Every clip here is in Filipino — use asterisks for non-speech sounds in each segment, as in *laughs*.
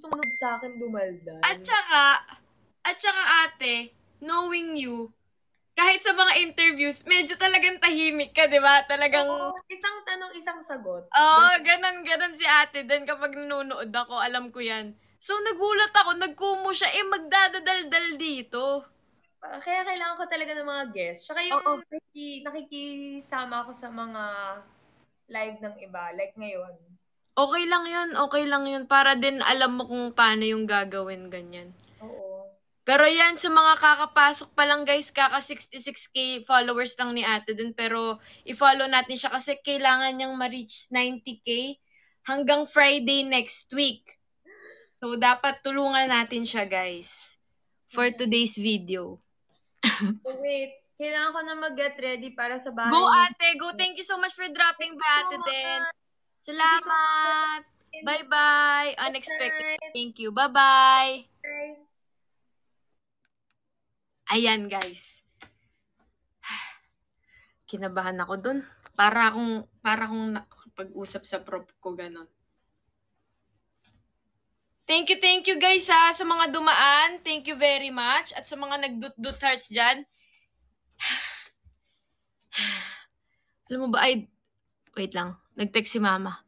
gustong sa akin dumaldal. At saka, at saka ate, knowing you, kahit sa mga interviews, medyo talagang tahimik ka, di ba? Talagang... Oo, isang tanong, isang sagot. Oo, oh, ganun, ganun si ate. Then kapag nanonood ako, alam ko yan. So nagulat ako, nagkumo siya, eh magdadadaldal dito. Ah, kaya kailangan ko talaga ng mga guests. Tsaka yung oh, nakikisama ako sa mga live ng iba, like ngayon. Okay lang yun, okay lang yun. Para din alam mo kung paano yung gagawin, ganyan. Oo. Pero yan, sa mga kakapasok pa lang guys, kaka 66k followers lang ni ate din. Pero i-follow natin siya kasi kailangan niyang ma-reach 90k hanggang Friday next week. So, dapat tulungan natin siya guys for mm-hmm. today's video. *laughs* wait. Kailangan ko na mag-get ready para sa bahay. Go, ate! Go! Thank you so much for dropping by, ate. So Salamat! Bye-bye! Unexpected. Thank you. Bye-bye! Ayan, guys. *sighs* Kinabahan ako dun. Para akong, para akong pag-usap sa prop ko, ganun. Thank you, thank you guys ha, sa mga dumaan. Thank you very much. At sa mga nagdut-dut hearts dyan. *sighs* Alam mo ba, ay... Wait lang. Nag-text si mama.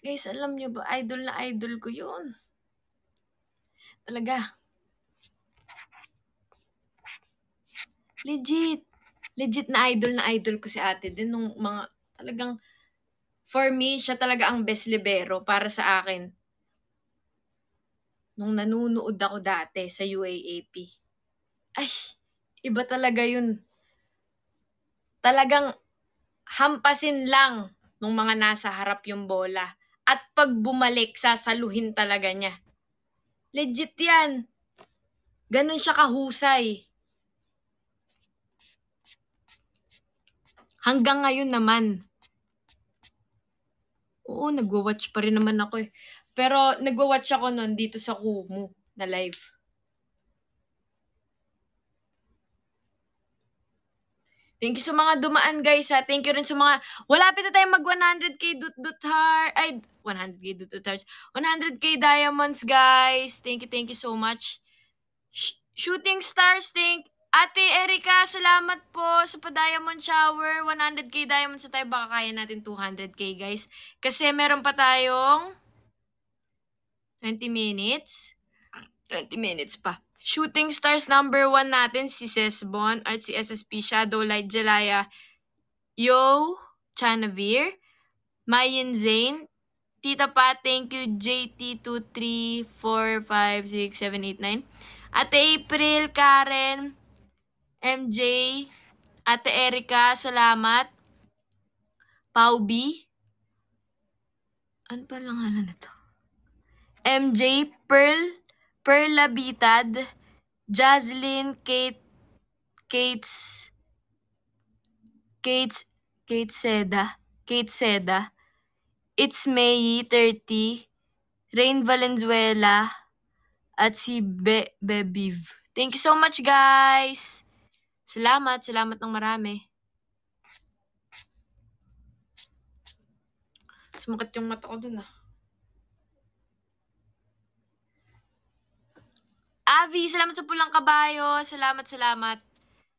Guys, alam nyo ba, idol na idol ko yun. Talaga. Legit. Legit na idol na idol ko si ate din nung mga talagang for me, siya talaga ang best libero para sa akin. Nung nanunood ako dati sa UAAP, ay, iba talaga yun. Talagang hampasin lang nung mga nasa harap yung bola. At pag bumalik, sasaluhin talaga niya. Legit yan. Ganon siya kahusay. Hanggang ngayon naman, oo, nagwa-watch pa rin naman ako eh. Pero nagwa-watch ako noon dito sa Kumu na live. Thank you sa mga dumaan, guys, ha. Thank you rin sa mga... Walapit na tayong mag-100k dot dot heart. Ay, 100k dot dot hearts. 100k diamonds, guys. Thank you, thank you so much. Sh- shooting stars, thank... Ate Erika, salamat po sa pa-diamond shower. 100k diamond sa tayo. Baka kaya natin 200k, guys. Kasi meron pa tayong 20 minutes. 20 minutes pa. Shooting stars number 1 natin, si Sesbon at si SSP Shadowlight Jelaya. Yo, Chanavir, Mayan Zane, Tita Pa, thank you, jt 23456789 Ate April, Karen, MJ, Ate Erika, salamat. Pau B. Ano pa lang ano na to? MJ, Pearl, Pearl Labitad, Jaslyn, Kate, Kates, Kates, Kate Seda, Kate Seda, It's May 30, Rain Valenzuela, at si Be Bebiv. Thank you so much, guys! Salamat, salamat ng marami. Sumakit yung mata ko dun ah. Avi, salamat sa pulang kabayo. Salamat, salamat.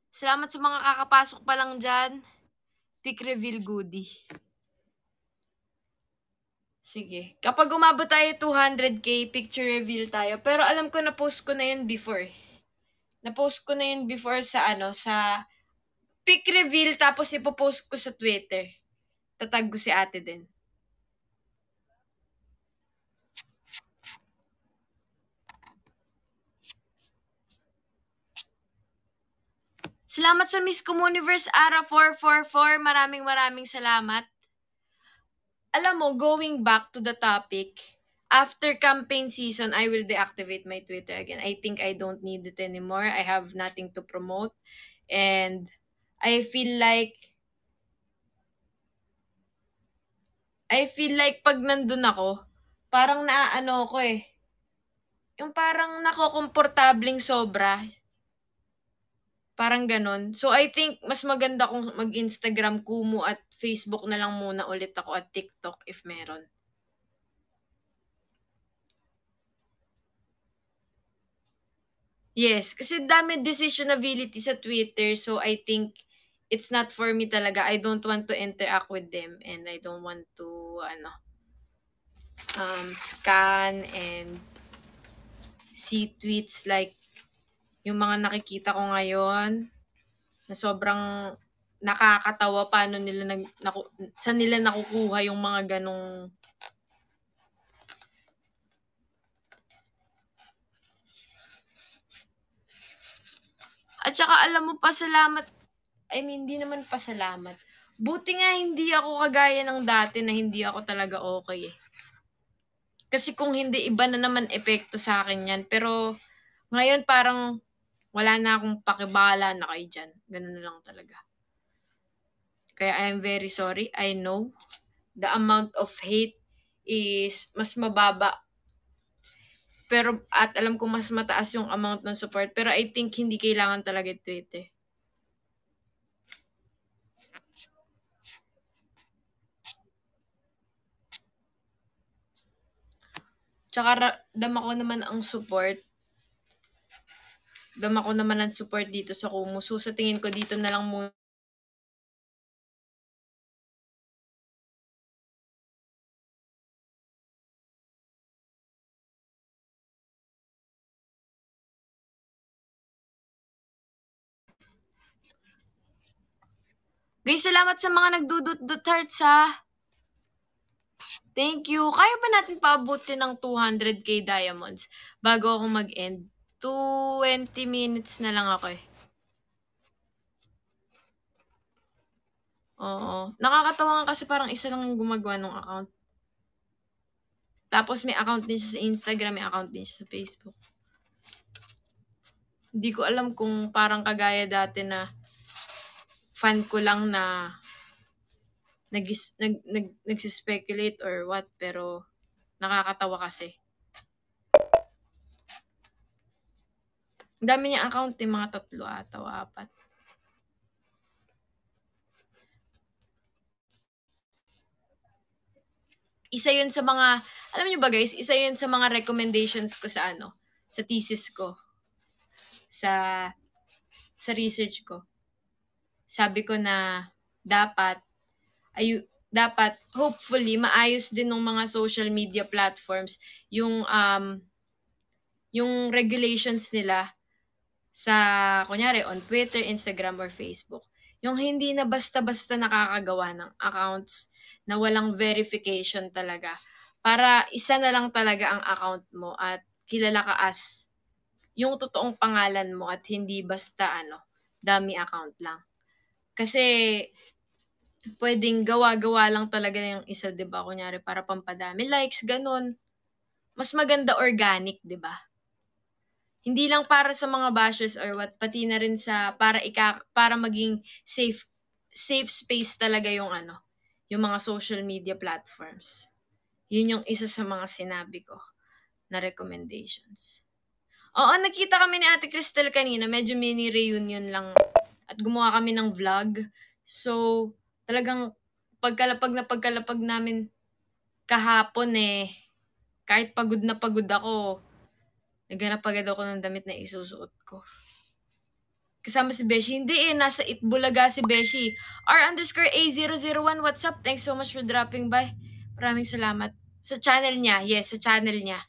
Salamat sa mga kakapasok pa lang dyan. Pick reveal goodie. Sige. Kapag umabot tayo 200k, picture reveal tayo. Pero alam ko na post ko na yun before. Eh. Na-post ko na yun before sa ano, sa pic reveal tapos ipopost ko sa Twitter. Tatag ko si ate din. Salamat sa Miss Comuniverse Ara 444. Maraming maraming salamat. Alam mo, going back to the topic, after campaign season, I will deactivate my Twitter again. I think I don't need it anymore. I have nothing to promote. And I feel like I feel like pag nandun ako, parang naaano ko eh. Yung parang nakokomportabling sobra. Parang ganun. So I think mas maganda kung mag-Instagram, Kumu at Facebook na lang muna ulit ako at TikTok if meron. Yes, kasi dami decisionability sa Twitter. So I think it's not for me talaga. I don't want to interact with them and I don't want to ano um scan and see tweets like yung mga nakikita ko ngayon na sobrang nakakatawa paano nila nag naku, saan nila nakukuha yung mga ganong At saka alam mo, pasalamat, I mean, hindi naman pasalamat. Buti nga hindi ako kagaya ng dati na hindi ako talaga okay eh. Kasi kung hindi, iba na naman epekto sa akin yan. Pero ngayon parang wala na akong pakibala na kayo dyan. Ganun na lang talaga. Kaya I am very sorry. I know the amount of hate is mas mababa pero, at alam ko mas mataas yung amount ng support. Pero I think hindi kailangan talaga i eh. Tsaka dama ko naman ang support. Dama ko naman ang support dito sa Kumu. So sa tingin ko dito na lang muna Guys, salamat sa mga nagdudot-dot hearts ha. Thank you. Kaya pa natin paabutin ng 200k diamonds bago ako mag-end? 20 minutes na lang ako eh. Oo. Nakakatawa nga kasi parang isa lang yung gumagawa ng account. Tapos may account din siya sa Instagram, may account din siya sa Facebook. Hindi ko alam kung parang kagaya dati na fan ko lang na nag, nag, nag, nagsispekulate or what, pero nakakatawa kasi. Ang dami niya account, eh, mga tatlo ata o apat. Isa yun sa mga, alam niyo ba guys, isa yun sa mga recommendations ko sa ano, sa thesis ko, sa, sa research ko sabi ko na dapat ay dapat hopefully maayos din ng mga social media platforms yung um yung regulations nila sa kunyari on Twitter, Instagram or Facebook. Yung hindi na basta-basta nakakagawa ng accounts na walang verification talaga. Para isa na lang talaga ang account mo at kilala ka as yung totoong pangalan mo at hindi basta ano, dummy account lang. Kasi, pwedeng gawa-gawa lang talaga yung isa, di ba? Kunyari, para pampadami likes, ganun. Mas maganda organic, di ba? Hindi lang para sa mga bashes or what, pati na rin sa, para, ika, para maging safe, safe space talaga yung ano, yung mga social media platforms. Yun yung isa sa mga sinabi ko na recommendations. Oo, nakita kami ni Ate Crystal kanina. Medyo mini reunion lang at gumawa kami ng vlog. So, talagang pagkalapag na pagkalapag namin kahapon eh, kahit pagod na pagod ako, naganap agad ako ng damit na isusuot ko. Kasama si Beshi. Hindi eh, nasa Itbulaga si Beshi. R underscore A001, what's up? Thanks so much for dropping by. Maraming salamat. Sa channel niya. Yes, sa channel niya.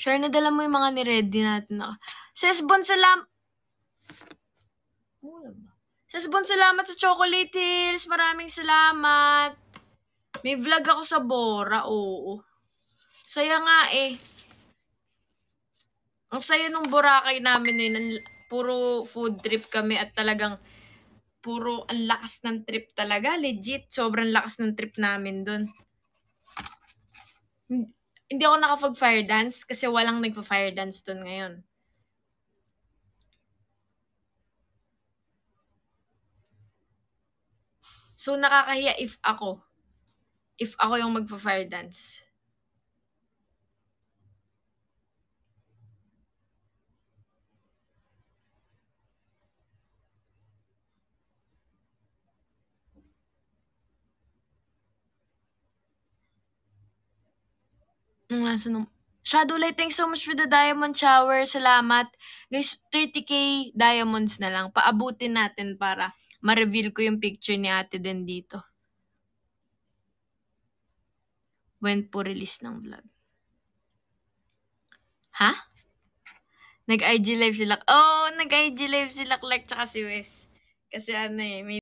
Share na dala mo yung mga niready natin. Na. Ah. Sis Bon, salam... ba? Sis Bon, salamat sa Chocolate Hills. Maraming salamat. May vlog ako sa Bora, oo. Saya nga eh. Ang saya nung Boracay namin eh. Puro food trip kami at talagang puro ang lakas ng trip talaga. Legit, sobrang lakas ng trip namin doon hindi ako nakapag-fire dance kasi walang nagpa-fire dance doon ngayon. So, nakakahiya if ako. If ako yung magpa-fire dance. Hmm, nga sa num Shadowlight, thanks so much for the diamond shower. Salamat. Guys, 30k diamonds na lang. Paabutin natin para ma-reveal ko yung picture ni ate din dito. When po release ng vlog? Ha? Huh? Nag-IG live sila. Oh, nag-IG live sila Clark tsaka si Wes. Kasi ano eh, may